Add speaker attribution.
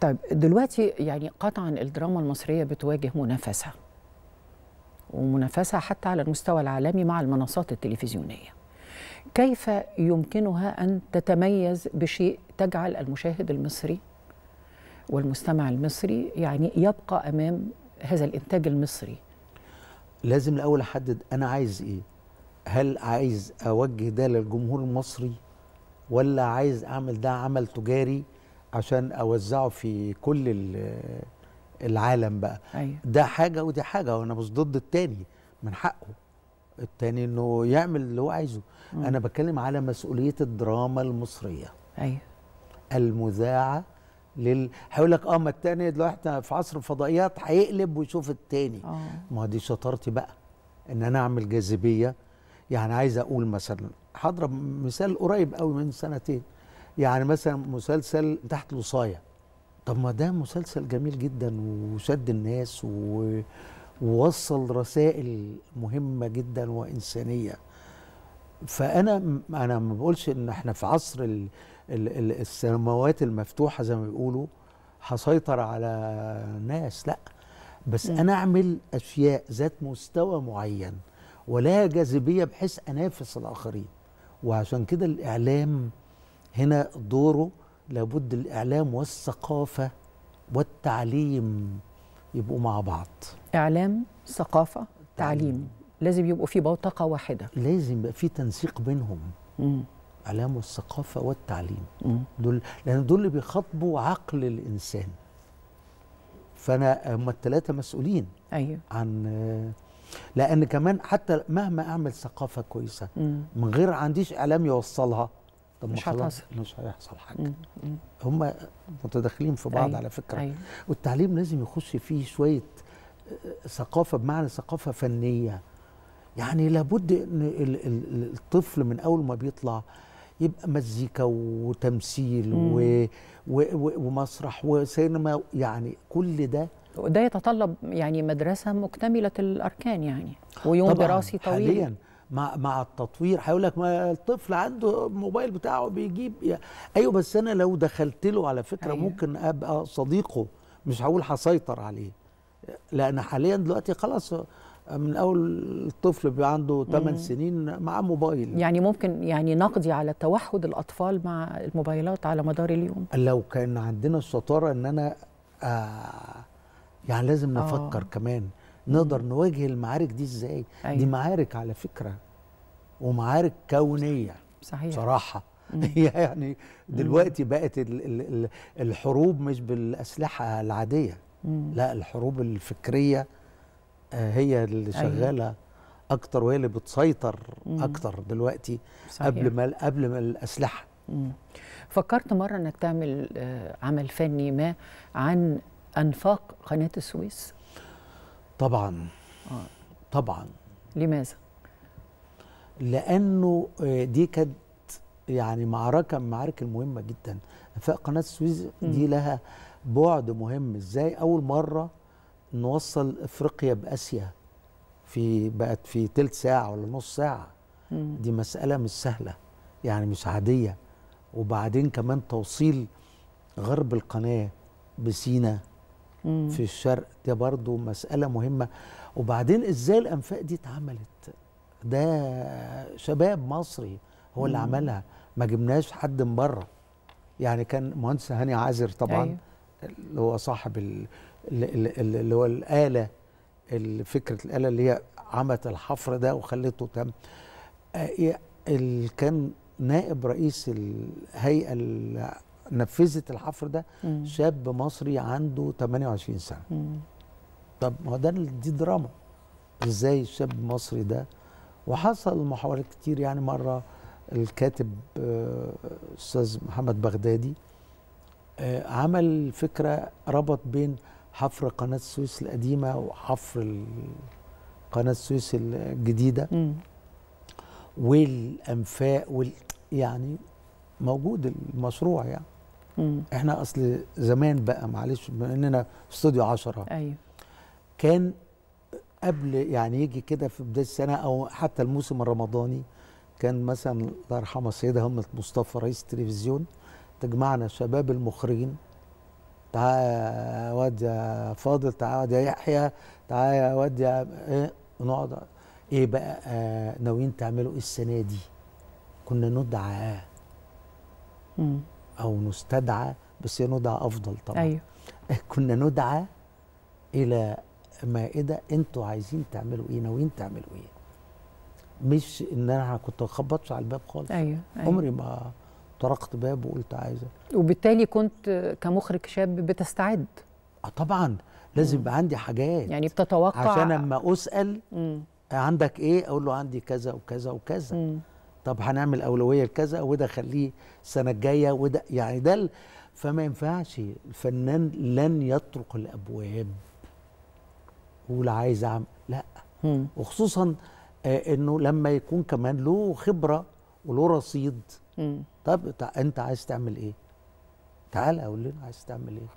Speaker 1: طيب دلوقتي يعني قطعا الدراما المصريه بتواجه منافسه ومنافسه حتى على المستوى العالمي مع المنصات التلفزيونيه كيف يمكنها ان تتميز بشيء تجعل المشاهد المصري والمستمع المصري يعني يبقى امام هذا الانتاج المصري
Speaker 2: لازم الاول احدد انا عايز ايه هل عايز اوجه ده للجمهور المصري ولا عايز اعمل ده عمل تجاري عشان اوزعه في كل العالم بقى أيوة. ده حاجه ودي حاجه وانا مش ضد التاني من حقه التاني انه يعمل اللي هو عايزه مم. انا بتكلم على مسؤوليه الدراما المصريه ايوه المذاعه لل هيقول لك اه ما التاني دلوقتي احنا في عصر الفضائيات هيقلب ويشوف التاني أوه. ما دي شطارتي بقى ان انا اعمل جاذبيه يعني عايز اقول مثلا هضرب مثال قريب قوي من سنتين يعني مثلا مسلسل تحت الوصايه طب ما ده مسلسل جميل جدا وشد الناس ووصل رسائل مهمه جدا وانسانيه فانا انا ما بقولش ان احنا في عصر ال... ال... السماوات المفتوحه زي ما بيقولوا هسيطر على ناس لا بس م. انا اعمل اشياء ذات مستوى معين ولها جاذبيه بحيث انافس الاخرين وعشان كده الاعلام هنا دوره لابد الإعلام والثقافة والتعليم يبقوا مع بعض إعلام ثقافة تعليم, تعليم. لازم يبقوا في بوتقة واحدة لازم يبقى في تنسيق بينهم مم. إعلام والثقافة والتعليم مم. دول لأن دول اللي بيخاطبوا عقل الإنسان فأنا هم الثلاثة مسؤولين أيوه عن لأن كمان حتى مهما أعمل ثقافة كويسة مم. من غير عنديش إعلام يوصلها طب مش هتحصل مش هيحصل حاجه هم متداخلين في بعض أيوة. على فكره أيوة. والتعليم لازم يخش فيه شويه آه، ثقافه بمعنى ثقافه فنيه يعني لابد ان الطفل من اول ما بيطلع يبقى مزيكا وتمثيل و... و... و... ومسرح
Speaker 1: وسينما يعني كل ده وده يتطلب يعني مدرسه مكتمله الاركان يعني ويوم دراسي طويل حاليا
Speaker 2: مع مع التطوير هيقول لك ما الطفل عنده الموبايل بتاعه بيجيب ايوه بس انا لو دخلت له على فكره أيوة. ممكن ابقى صديقه مش هقول هسيطر عليه لان حاليا دلوقتي خلاص من اول الطفل بيبقى عنده 8 سنين معاه موبايل
Speaker 1: يعني ممكن يعني نقضي على توحد الاطفال مع الموبايلات على مدار اليوم
Speaker 2: لو كان عندنا الشطاره ان انا آه يعني لازم آه. نفكر أوه. كمان نقدر نواجه المعارك دي ازاي أيوة. دي معارك على فكره ومعارك كونيه صحيح صراحه يعني دلوقتي بقت الحروب مش بالاسلحه العاديه لا الحروب الفكريه آه، هي اللي أيوه. شغاله أيوة. اكتر وهي اللي بتسيطر اكتر دلوقتي صحيح. قبل ما
Speaker 1: قبل ما الاسلحه فكرت مره انك تعمل آه، عمل فني ما عن انفاق قناه السويس طبعا آه. طبعا لماذا؟ لأنه آه، دي كانت
Speaker 2: يعني معركة من المعارك المهمة جدا انفاق قناة السويس دي لها بعد مهم ازاي أول مرة نوصل إفريقيا بآسيا في بقت في تلت ساعة ولا نص ساعة مم. دي مسألة مش سهلة يعني مش عادية وبعدين كمان توصيل غرب القناة بسينا في الشرق دي برضو مسألة مهمة وبعدين إزاي الأنفاق دي اتعملت ده شباب مصري هو اللي مم. عملها ما جبناش حد من بره يعني كان مهندس هاني عازر طبعا أيوه. اللي هو صاحب اللي هو الآلة فكرة الآلة اللي هي عملت الحفر ده وخلته تم آه، اللي كان نائب رئيس الهيئة نفذت الحفر ده مم. شاب مصري عنده 28 سنه مم. طب ما ده دي دراما ازاي الشاب المصري ده وحصل محاولات كتير يعني مره الكاتب آه، استاذ محمد بغدادي آه، عمل فكره ربط بين حفر قناه السويس القديمه وحفر قناه السويس الجديده مم. والانفاق وال يعني موجود المشروع يعني مم. احنا اصل زمان بقى معلش بما اننا في استوديو 10 ايوه كان قبل يعني يجي كده في بدايه السنه او حتى الموسم الرمضاني كان مثلا الله يرحمه السيده همه مصطفى رئيس التلفزيون تجمعنا شباب المخرجين تعالى يا واد يا فاضل تعالى يا واد يا يحيى تعالى يا واد يا ايه نقعد ايه بقى آه ناويين تعملوا ايه السنه دي كنا ندعى امم او نستدعى بس هي ندعى افضل طبعا أيوه. كنا ندعى الى مائده انتوا عايزين تعملوا ايه ناويين تعملوا ايه مش ان انا كنت اخبطش على الباب خالص أيوه. أيوه. عمري ما طرقت باب وقلت عايزه
Speaker 1: وبالتالي كنت كمخرج شاب بتستعد اه طبعا لازم يبقى عندي حاجات يعني بتتوقع عشان اما اسال مم.
Speaker 2: عندك ايه اقول له عندي كذا وكذا وكذا مم. طب هنعمل اولويه لكذا وده خليه السنه الجايه وده يعني ده فما ينفعش الفنان لن يطرق الابواب ولا عايز اعمل لا وخصوصا آه انه لما يكون كمان له خبره وله رصيد طب انت عايز تعمل ايه تعال اقول لنا عايز تعمل ايه